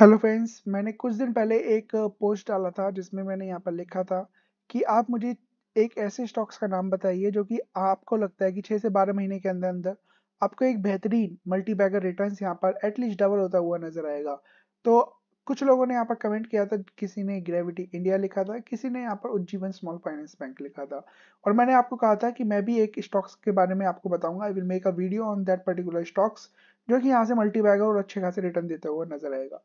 hello friends मैंने कुछ दिन पहले एक पोस्ट डाला था जिसमें मैंने यहाँ पर लिखा था कि आप मुझे एक ऐसे स्टॉक्स का नाम बताइए जो कि आपको लगता है कि छः से बारह महीने के अंदर अंदर आपको एक बेहतरीन मल्टी बैगर रिटर्न यहाँ पर एटलीस्ट डबल होता हुआ नजर आएगा तो कुछ लोगों ने यहाँ पर कमेंट किया था किसी ने ग्रेविटी इंडिया लिखा था किसी ने यहाँ पर उज्जीवन स्मॉल फाइनेंस बैंक लिखा था और मैंने आपको कहा था कि मैं भी एक स्टॉक्स के बारे में आपको बताऊंगा I will make a video on that particular stocks जो कि यहाँ से मल्टी बैगर और अच्छे खासे रिटर्न देता हुआ नजर आएगा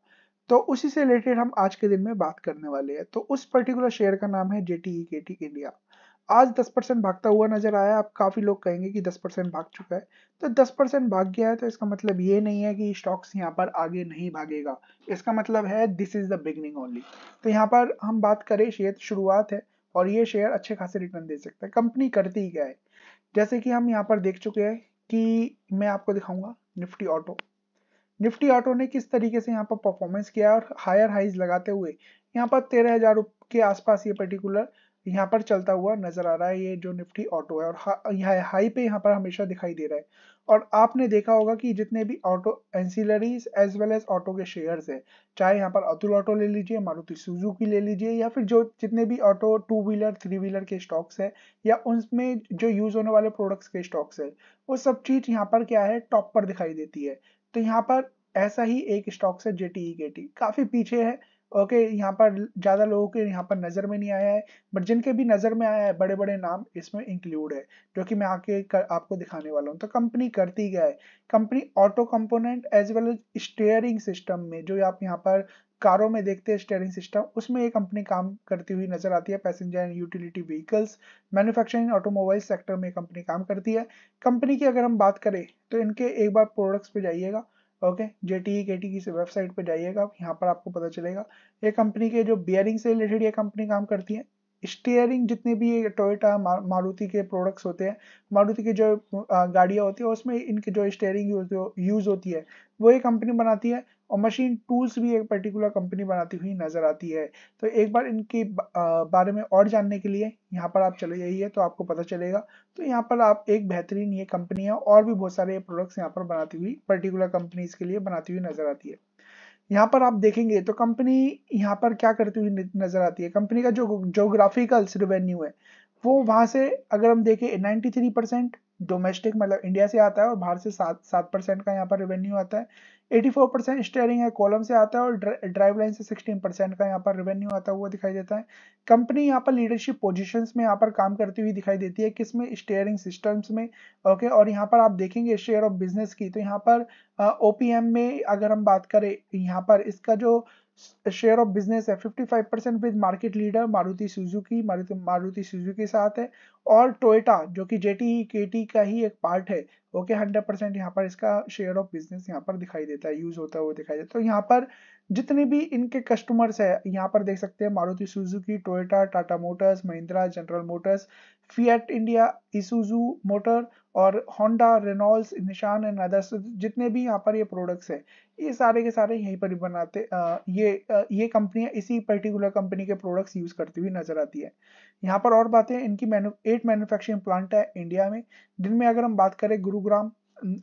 तो उसी से रिलेटेड हम आज के दिन में बात करने वाले हैं तो उस पर्टिकुलर शेयर का नाम है के टी इंडिया आज 10 परसेंट भागता हुआ नजर आया आप काफी लोग कहेंगे कि 10 परसेंट भाग चुका है तो 10 परसेंट भाग गया है तो इसका मतलब ये नहीं है कि स्टॉक्स यहाँ पर आगे नहीं भागेगा इसका मतलब है this is the beginning only तो यहाँ पर हम बात करें शेयर शुरुआत है और ये शेयर अच्छे खासे रिटर्न दे सकता है कंपनी करती ही क्या है जैसे कि हम यहाँ पर देख चुके हैं कि मैं आपको दिखाऊंगा निफ्टी ऑटो निफ्टी ऑटो ने किस तरीके से यहाँ पर परफॉर्मेंस किया और हायर हाइज लगाते हुए यहाँ पर तेरह हजार के आसपास ये पर्टिकुलर यहाँ पर चलता हुआ नजर आ रहा है ये जो निफ्टी ऑटो है और हाई हाई पे यहाँ पर हमेशा दिखाई दे रहा है और आपने देखा होगा कि जितने भी auto ancillaries as well as auto के शेयर्स हैं चाहे यहाँ पर अतुल ऑटो ले लीजिए मारुति सुजुकी ले लीजिए या फिर जो जितने भी auto two wheeler three wheeler के स्टॉक्स है या उनमें जो यूज होने वाले प्रोडक्ट्स के स्टॉक्स है वो सब चीज यहाँ पर क्या है टॉप पर दिखाई देती है तो यहाँ पर ऐसा ही एक स्टॉक्स है जेटीई के टी काफ़ी पीछे है ओके यहाँ पर ज़्यादा लोगों के यहाँ पर नज़र में नहीं आया है बट जिनके भी नज़र में आया है बड़े बड़े नाम इसमें इंक्लूड है जो कि मैं आके कर, आपको दिखाने वाला हूँ तो कंपनी करती क्या है company auto component as well as steering system में जो आप यहाँ पर कारों में देखते हैं स्टेयरिंग सिस्टम उसमें ये कंपनी काम करती हुई नजर आती है passenger and utility vehicles manufacturing automobile sector में कंपनी काम करती है कंपनी की अगर हम बात करें तो इनके एक बार प्रोडक्ट्स पे जाइएगा okay J T K T की वेबसाइट पर जाइएगा यहाँ पर आपको पता चलेगा ये कंपनी के जो बियरिंग से रिलेटेड ये कंपनी काम करती है स्टेयरिंग जितने भी ये टोयोटा मारुति के प्रोडक्ट्स होते हैं मारुति की जो गाड़ियाँ होती है उसमें इनकी जो स्टेयरिंग यूज होती है वो ये कंपनी बनाती है और मशीन टूल्स भी एक पर्टिकुलर कंपनी बनाती हुई नजर आती है तो एक बार इनके बारे में और जानने के लिए यहाँ पर आप चले जाइए तो आपको पता चलेगा तो यहाँ पर आप एक बेहतरीन ये कंपनी है और भी बहुत सारे प्रोडक्ट्स यहाँ पर बनाती हुई पर्टिकुलर कंपनीज के लिए बनाती हुई नजर आती है यहाँ पर आप देखेंगे तो कंपनी यहाँ पर क्या करती हुई नजर आती है कंपनी का जो जोग्राफिकल रिवेन्यू है वो वहां से अगर हम देखें थ्री परसेंट डोमेस्टिक मतलब इंडिया से आता है और बाहर से सात सात परसेंट का यहाँ पर रेवेन्यू आता है 84 परसेंट स्टेयरिंग है कॉलम से आता है और ड्राइव लाइन से 16 परसेंट का यहाँ पर रेवेन्यू आता हुआ दिखाई देता है कंपनी यहाँ पर लीडरशिप पोजीशंस में यहाँ पर काम करती हुई दिखाई देती है किसमें स्टेयरिंग सिस्टम्स में ओके और यहाँ पर आप देखेंगे शेयर ऑफ बिजनेस की तो यहाँ पर ओपीएम में अगर हम बात करें यहाँ पर इसका जो शेयर ऑफ बिजनेस है 55 percent with market leader Maruti Suzuki Maruti Maruti Suzuki साथ है और टोयोटा जो कि जेटी टी का ही एक पार्ट है ओके हंड्रेड परसेंट यहाँ पर इसका शेयर ऑफ बिजनेस यहाँ पर दिखाई देता है यूज होता है वो दिखाई देता है तो यहाँ पर जितने भी इनके कस्टमर्स है यहाँ पर देख सकते हैं Maruti Suzuki Toyota Tata Motors Mahindra General Motors Fiat India Isuzu Motor और Honda Renault Nissan and others जितने भी यहाँ पर ये प्रोडक्ट्स है ये सारे के सारे यहीं पर बनाते आ, ये आ, ये कंपनियाँ इसी पर्टिकुलर कंपनी के प्रोडक्ट्स यूज़ करती हुई नजर आती है यहाँ पर और बातें इनकी मैनु एट मैन्युफैक्चरिंग प्लांट है इंडिया में जिनमें अगर हम बात करें Gurugram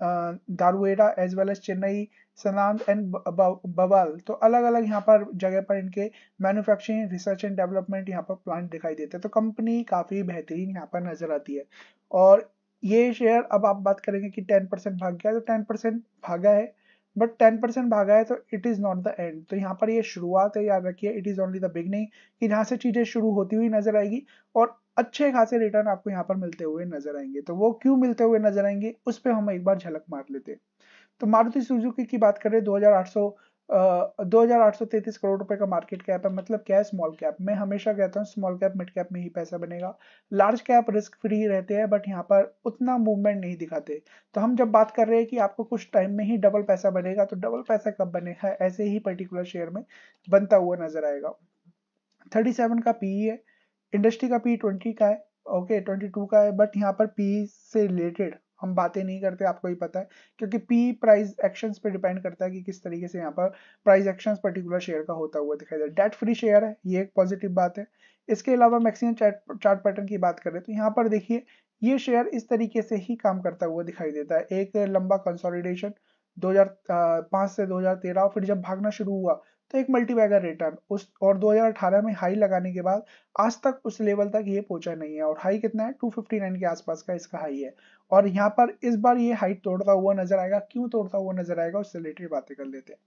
Dharuhera as well as Chennai Sanand and Bawal तो अलग अलग यहाँ पर जगह पर इनके मैन्युफैक्चरिंग रिसर्च एंड डेवलपमेंट यहाँ पर प्लांट दिखाई देते हैं तो कंपनी काफ़ी बेहतरीन यहाँ पर नजर आती है और ये शेयर अब आप बात करेंगे कि टेन परसेंट भाग गया तो टेन परसेंट भागा है बट टेन परसेंट भागा है तो it is not the end तो यहाँ पर ये शुरुआत है याद रखिए it is only the beginning कि यहाँ से चीज़ें शुरू होती हुई नजर आएगी और अच्छे खासे रिटर्न आपको यहाँ पर मिलते हुए नजर आएंगे तो वो क्यों मिलते हुए नजर आएंगे उस पर हम एक बार झलक मार लेते हैं तो मारुति सुजुकी की बात करें दो दो हजार आठ सौ तैतीस करोड़ रुपए का मार्केट कैप है मतलब क्या है स्मॉल कैप मैं हमेशा कहता हूँ स्मॉल कैप मिड कैप में ही पैसा बनेगा लार्ज कैप रिस्क फ्री रहते हैं बट यहाँ पर उतना मूवमेंट नहीं दिखाते तो हम जब बात कर रहे हैं कि आपको कुछ टाइम में ही डबल पैसा बनेगा तो डबल पैसा कब बनेगा हाँ, ऐसे ही पर्टिकुलर शेयर में बनता हुआ नजर आएगा थर्टी सेवन का पीई e है इंडस्ट्री का पी ट्वेंटी का है ओके ट्वेंटी टू का है बट यहाँ पर पी e से रिलेटेड हम बातें नहीं करते आपको ही पता है क्योंकि पी प्राइस एक्शंस पे डिपेंड करता है कि किस तरीके से यहाँ पर प्राइस एक्शंस पर्टिकुलर शेयर का होता हुआ दिखाई दे डेट फ्री शेयर है ये एक पॉजिटिव बात है इसके अलावा मैक्सिमम चार्ट पैटर्न की बात करें तो यहाँ पर देखिए ये शेयर इस तरीके से ही काम करता हुआ दिखाई देता है एक लंबा कंसोलिडेशन 2005 से 2013 फिर जब भागना शुरू हुआ तो एक मल्टीबैगर रिटर्न उस और 2018 में हाई लगाने के बाद आज तक उस लेवल तक ये पहुंचा नहीं है और हाई कितना है 259 के आसपास का इसका हाई है और यहाँ पर इस बार ये हाई तोड़ता हुआ नजर आएगा क्यों तोड़ता हुआ नजर आएगा उससे रिलेटेड बातें कर लेते हैं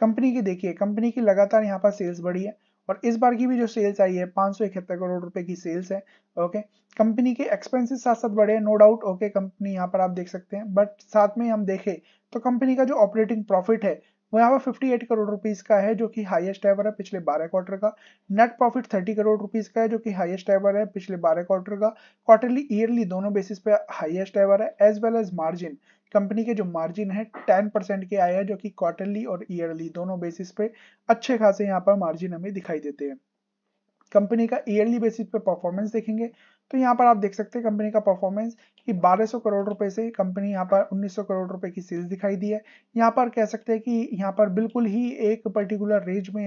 कंपनी की देखिए कंपनी की लगातार यहाँ पर सेल्स बढ़ी है और इस बार की भी जो सेल्स आई है पांच करोड़ रुपए की सेल्स है ओके कंपनी के एक्सपेंसेस साथ साथ बढ़े नो डाउट ओके कंपनी यहाँ पर आप देख सकते हैं बट साथ में हम देखें तो कंपनी का जो ऑपरेटिंग प्रॉफिट है वो यहाँ पर 58 करोड़ रुपीज का है जो कि हाईएस्ट एवर है पिछले 12 क्वार्टर का नेट प्रॉफिट 30 करोड़ रुपीज का है जो कि हाईएस्ट एवर है पिछले 12 क्वार्टर का क्वार्टरली ईयरली दोनों बेसिस पे हाईएस्ट एवर है as well as margin company के जो मार्जिन है 10 परसेंट के आया है जो कि क्वार्टरली और ईयरली दोनों बेसिस पे अच्छे खासे यहाँ पर मार्जिन हमें दिखाई देते हैं कंपनी का ईयरली बेसिस पे परफॉर्मेंस देखेंगे तो यहाँ पर आप देख सकते हैं कंपनी का परफॉर्मेंस कि 1200 करोड़ रुपए से कंपनी यहाँ पर 1900 करोड़ रुपए की सेल्स दिखाई दी है यहाँ पर कह सकते हैं कि यहाँ पर बिल्कुल ही एक पर्टिकुलर रेंज में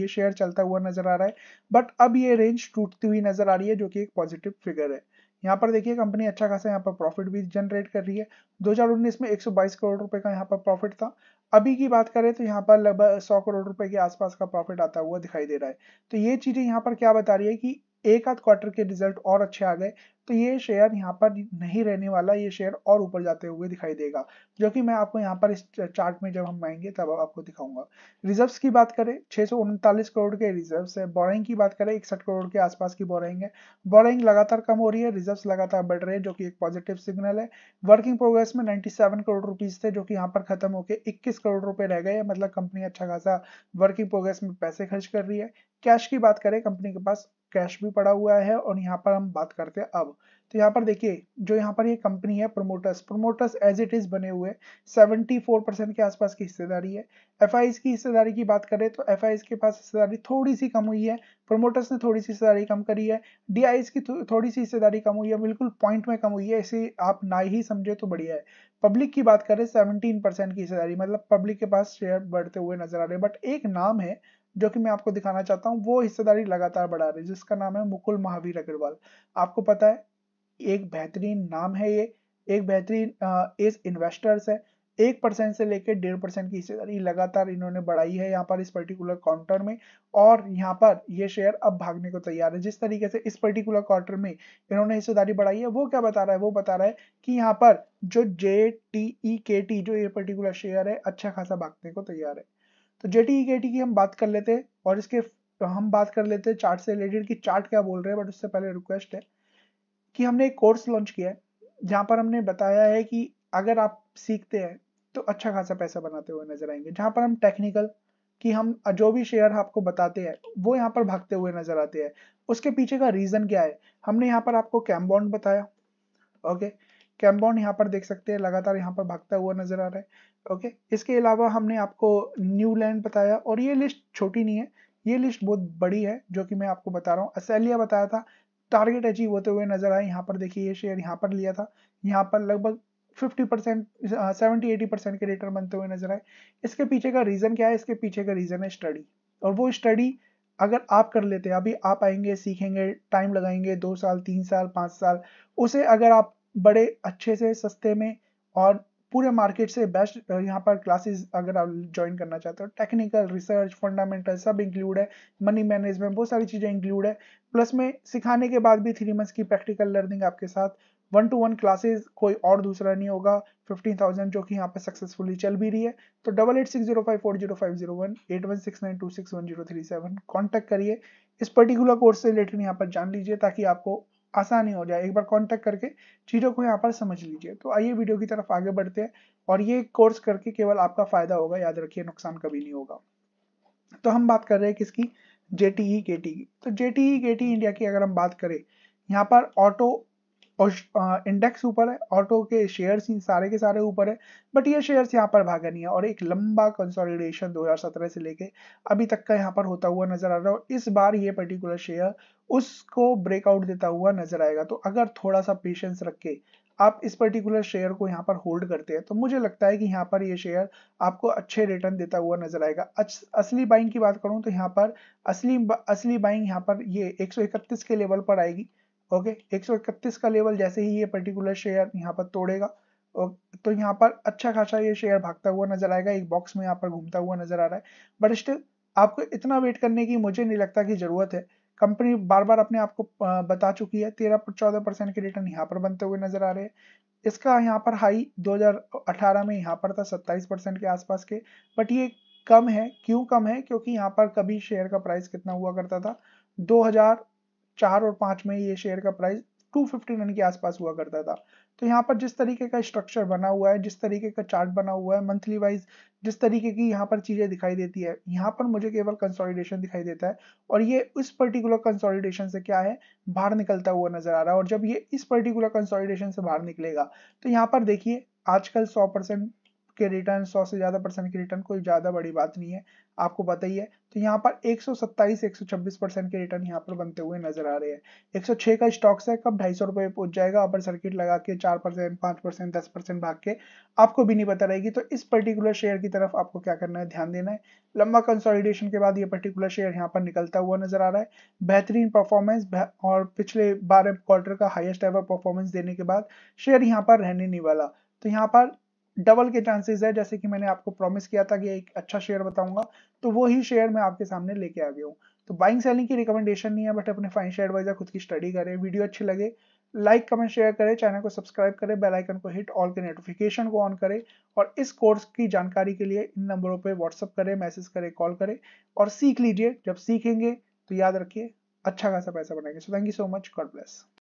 ये शेयर चलता हुआ नजर आ रहा है बट अब ये रेंज टूटती हुई नजर आ रही है जो कि एक पॉजिटिव फिगर है यहाँ पर देखिए कंपनी अच्छा खासा यहाँ पर प्रॉफिट भी जनरेट कर रही है 2019 में 122 करोड़ रुपए का यहाँ पर प्रॉफिट था अभी की बात करें तो यहाँ पर लगभग 100 करोड़ रुपए के आसपास का प्रॉफिट आता हुआ दिखाई दे रहा है तो ये चीजें यहाँ पर क्या बता रही है कि एक आध क्वार्टर के रिजल्ट और अच्छे आ गए तो ये शेयर यहाँ पर नहीं रहने वाला ये शेयर और ऊपर जाते हुए दिखाई देगा जो कि मैं आपको यहाँ पर इस चार्ट में जब हम आएंगे तब आपको दिखाऊंगा रिजर्व्स की बात करें छह करोड़ के रिजर्व्स है बोराइंग की बात करें इकसठ करोड़ के आसपास की बोराइंग है बोराइंग लगातार कम हो रही है रिजर्व लगातार बढ़ रहे हैं जो की एक पॉजिटिव सिग्नल है वर्किंग प्रोग्रेस में नाइन्टी करोड़ रुपीज थे जो की यहाँ पर खत्म होकर इक्कीस करोड़ रुपए रह गए मतलब कंपनी अच्छा खासा वर्किंग प्रोग्रेस में पैसे खर्च कर रही है कैश की बात करें कंपनी के पास कैश भी पड़ा हुआ है और यहाँ पर हम बात करते हैं अब तो यहाँ पर देखिए जो यहाँ पर ये यह कंपनी है promoters promoters as it is बने हुए 74 परसेंट के आसपास की हिस्सेदारी है एफ की हिस्सेदारी की बात करें तो एफ के पास हिस्सेदारी थोड़ी सी कम हुई है प्रोमोटर्स ने थोड़ी सी हिस्सेदारी कम करी है डी की थोड़ी सी हिस्सेदारी कम हुई है बिल्कुल पॉइंट में कम हुई है इसे आप ना ही समझे तो बढ़िया है पब्लिक की बात करें सेवनटीन परसेंट की हिस्सेदारी मतलब पब्लिक के पास शेयर बढ़ते हुए नजर आ रहे हैं बट एक नाम है जो कि मैं आपको दिखाना चाहता हूँ वो हिस्सेदारी लगातार बढ़ा रही है जिसका नाम है मुकुल महावीर अग्रवाल आपको पता है एक बेहतरीन नाम है ये एक बेहतरीन इस इन्वेस्टर्स है एक परसेंट से लेकर डेढ़ परसेंट की हिस्सेदारी लगातार इन्होंने बढ़ाई है यहाँ पर इस पर्टिकुलर काउंटर में और यहाँ पर ये शेयर अब भागने को तैयार है जिस तरीके से इस पर्टिकुलर क्वार्टर में इन्होंने हिस्सेदारी बढ़ाई है वो क्या बता रहा है वो बता रहा है कि यहाँ पर जो जे टी ई के टी जो ये पर्टिकुलर शेयर है अच्छा खासा भागने को तैयार है तो जेटी के e की हम बात कर लेते हैं और इसके तो हम बात कर लेते हैं चार्ट से रिलेटेड कि चार्ट क्या बोल रहे हैं बट उससे पहले रिक्वेस्ट है कि हमने एक कोर्स लॉन्च किया है जहाँ पर हमने बताया है कि अगर आप सीखते हैं तो अच्छा खासा पैसा बनाते हुए नजर आएंगे जहाँ पर हम टेक्निकल कि हम जो भी शेयर आपको बताते हैं वो यहाँ पर भागते हुए नजर आते हैं उसके पीछे का रीजन क्या है हमने यहाँ पर आपको कैम्बॉन्ड बताया ओके कैम्बॉन्ड यहाँ पर देख सकते हैं लगातार यहाँ पर भागता हुआ नजर आ रहा है ओके इसके अलावा हमने आपको न्यू लैंड बताया और ये लिस्ट छोटी नहीं है ये लिस्ट बहुत बड़ी है जो कि मैं आपको बता रहा हूँ असैलिया बताया था टारगेट अचीव होते हुए नजर आए यहाँ पर देखिए ये शेयर यहाँ पर लिया था यहाँ पर लगभग 50 परसेंट सेवेंटी एटी परसेंट के रिटर्न बनते हुए नजर आए इसके पीछे का रीज़न क्या है इसके पीछे का रीज़न है स्टडी और वो स्टडी अगर आप कर लेते हैं अभी आप आएंगे सीखेंगे टाइम लगाएंगे दो साल तीन साल पांच साल उसे अगर आप बड़े अच्छे से सस्ते में और पूरे मार्केट से बेस्ट यहाँ पर क्लासेस अगर आप ज्वाइन करना चाहते हो टेक्निकल रिसर्च फंडामेंटल सब इंक्लूड है मनी मैनेजमेंट बहुत सारी चीज़ें इंक्लूड है प्लस में सिखाने के बाद भी थ्री मंथ्स की प्रैक्टिकल लर्निंग आपके साथ वन टू वन क्लासेस कोई और दूसरा नहीं होगा फिफ्टीन थाउजेंड जो कि यहाँ पर सक्सेसफुली चल भी रही है तो double eight six zero five four zero five zero one eight one six nine two six one zero three seven contact करिए इस पर्टिकुलर कोर्स से रिलेटेड यहाँ पर जान लीजिए ताकि आपको आसानी हो जाए एक बार कॉन्टेक्ट करके चीज़ों को यहाँ पर समझ लीजिए तो आइए वीडियो की तरफ आगे बढ़ते हैं और ये कोर्स करके केवल आपका फायदा होगा याद रखिए नुकसान कभी नहीं होगा तो हम बात कर रहे हैं किसकी जेटीई के टी की तो जेटीई के टी इंडिया की अगर हम बात करें यहाँ पर ऑटो और इंडेक्स ऊपर है ऑटो के शेयर्स सारे के सारे ऊपर है बट ये शेयर्स यहाँ पर भागा नहीं है और एक लंबा कंसोलिडेशन 2017 से लेके अभी तक का यहाँ पर होता हुआ नजर आ रहा है और इस बार ये पर्टिकुलर शेयर उसको ब्रेकआउट देता हुआ नजर आएगा तो अगर थोड़ा सा पेशेंस रख के आप इस पर्टिकुलर शेयर को यहाँ पर होल्ड करते हैं तो मुझे लगता है कि यहाँ पर ये शेयर आपको अच्छे रिटर्न देता हुआ नजर आएगा असली बाइंग की बात करूँ तो यहाँ पर असली असली बाइंग यहाँ पर ये एक के लेवल पर आएगी ओके एक का लेवल जैसे ही ये पर्टिकुलर शेयर यहाँ पर तोड़ेगा तो यहाँ पर अच्छा खासा ये शेयर भागता हुआ नजर आएगा एक बॉक्स में यहाँ पर घूमता हुआ नजर आ रहा है बट स्टिल आपको इतना वेट करने की मुझे नहीं लगता कि जरूरत है कंपनी बार बार अपने आप को बता चुकी है तेरह चौदह परसेंट के रिटर्न यहाँ पर बनते हुए नजर आ रहे हैं इसका यहाँ पर हाई 2018 में यहाँ पर था 27 परसेंट के आसपास के बट ये कम है क्यों कम है क्योंकि यहाँ पर कभी शेयर का प्राइस कितना हुआ करता था चार और पांच में ये शेयर का प्राइस फिफ्टी रन के आसपास हुआ करता था तो यहाँ पर जिस तरीके का स्ट्रक्चर बना हुआ है जिस तरीके का चार्ट बना हुआ है मंथली वाइज जिस तरीके की यहाँ पर चीज़ें दिखाई देती है यहाँ पर मुझे केवल कंसोलिडेशन दिखाई देता है और ये इस पर्टिकुलर कंसोलिडेशन से क्या है बाहर निकलता हुआ नजर आ रहा है और जब ये इस पर्टिकुलर कंसोलिडेशन से बाहर निकलेगा तो यहाँ पर देखिए आजकल सौ परसेंट के रिटर्न सौ से ज़्यादा परसेंट के रिटर्न कोई ज़्यादा बड़ी बात नहीं है आपको पता ही है तो यहाँ पर 127 126 परसेंट के रिटर्न यहाँ पर बनते हुए नजर आ रहे हैं 106 का स्टॉक्स है कब ढाई सौ रुपये पहुंच जाएगा अपर सर्किट लगा के चार परसेंट पांच परसेंट दस परसेंट भाग के आपको भी नहीं पता रहेगी तो इस पर्टिकुलर शेयर की तरफ आपको क्या करना है ध्यान देना है लंबा कंसोलिडेशन के बाद ये पर्टिकुलर शेयर यहाँ पर निकलता हुआ नजर आ रहा है बेहतरीन परफॉर्मेंस और पिछले बारह क्वार्टर का हाइएस्ट एवर परफॉर्मेंस देने के बाद शेयर यहाँ पर रहने नहीं वाला तो यहाँ पर डबल के चांसेस है जैसे कि मैंने आपको प्रॉमिस किया था कि एक अच्छा शेयर बताऊंगा तो वो ही शेयर मैं आपके सामने लेके आ गया हूँ तो बाइंग सेलिंग की रिकमेंडेशन नहीं है बट अपने फाइनेंशियल एडवाइजर खुद की स्टडी करें वीडियो अच्छी लगे लाइक कमेंट शेयर करें चैनल को सब्सक्राइब करें बेल आइकन को हिट ऑल के नोटिफिकेशन को ऑन करें और इस कोर्स की जानकारी के लिए इन नंबरों पर व्हाट्सअप करें मैसेज करें कॉल करें और सीख लीजिए जब सीखेंगे तो याद रखिए अच्छा खासा पैसा बनाएंगे so thank you so much God bless